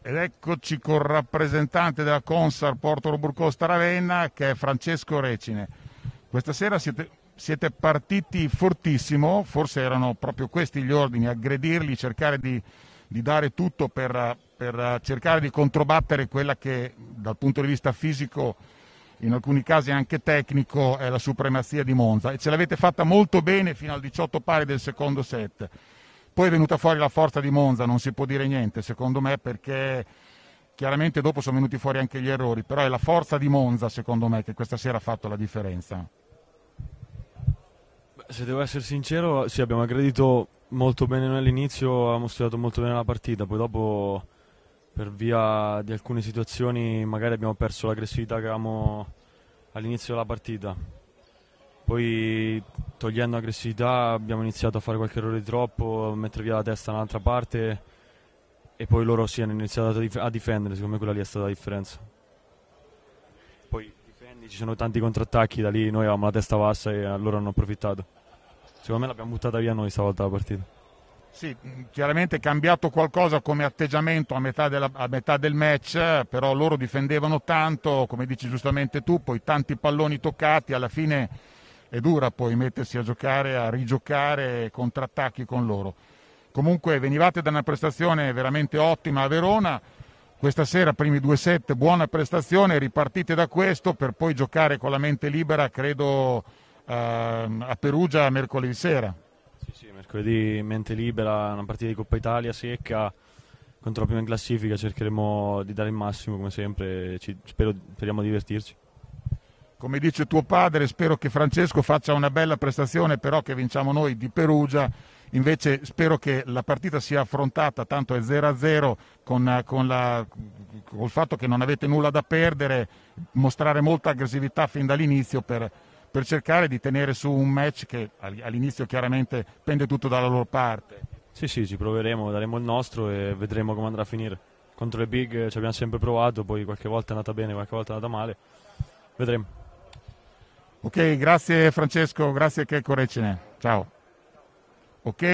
Ed eccoci col rappresentante della Consar Porto Roburcosta Ravenna che è Francesco Recine. Questa sera siete, siete, partiti fortissimo, forse erano proprio questi gli ordini, aggredirli, cercare di, di dare tutto per, per cercare di controbattere quella che dal punto di vista fisico in alcuni casi anche tecnico, è la supremazia di Monza e ce l'avete fatta molto bene fino al 18 pari del secondo set. Poi è venuta fuori la forza di Monza, non si può dire niente secondo me perché chiaramente dopo sono venuti fuori anche gli errori, però è la forza di Monza secondo me che questa sera ha fatto la differenza. Se devo essere sincero, sì, abbiamo aggredito molto bene noi all'inizio, abbiamo studiato molto bene la partita, poi dopo per via di alcune situazioni magari abbiamo perso l'aggressività che avevamo all'inizio della partita. Poi togliendo aggressività abbiamo iniziato a fare qualche errore di troppo, a mettere via la testa un'altra parte e poi loro si sì, hanno iniziato a difendere, secondo me quella lì è stata la differenza. Poi difendi, ci sono tanti contrattacchi, da lì noi avevamo la testa bassa e loro hanno approfittato. Secondo me l'abbiamo buttata via noi stavolta la partita. Sì, chiaramente è cambiato qualcosa come atteggiamento a metà, della, a metà, del match, però loro difendevano tanto, come dici giustamente tu, poi tanti palloni toccati, alla fine è dura poi mettersi a giocare, a rigiocare contrattacchi con loro. Comunque venivate da una prestazione veramente ottima a Verona, questa sera primi due set, buona prestazione, ripartite da questo per poi giocare con la mente libera, credo, ehm, a Perugia mercoledì sera. Sì, sì, mercoledì mente libera, una partita di Coppa Italia secca contro la prima in classifica, cercheremo di dare il massimo come sempre, Ci, spero, speriamo di divertirci come dice tuo padre, spero che Francesco faccia una bella prestazione, però che vinciamo noi di Perugia. Invece spero che la partita sia affrontata, tanto è 0-0, con, con la, col fatto che non avete nulla da perdere, mostrare molta aggressività fin dall'inizio per, per cercare di tenere su un match che all'inizio chiaramente pende tutto dalla loro parte. Sì, sì, ci proveremo, daremo il nostro e vedremo come andrà a finire. Contro le big ci abbiamo sempre provato, poi qualche volta è andata bene, qualche volta è andata male. Vedremo. Ok, grazie Francesco, grazie che Corecine. Ciao. Ok.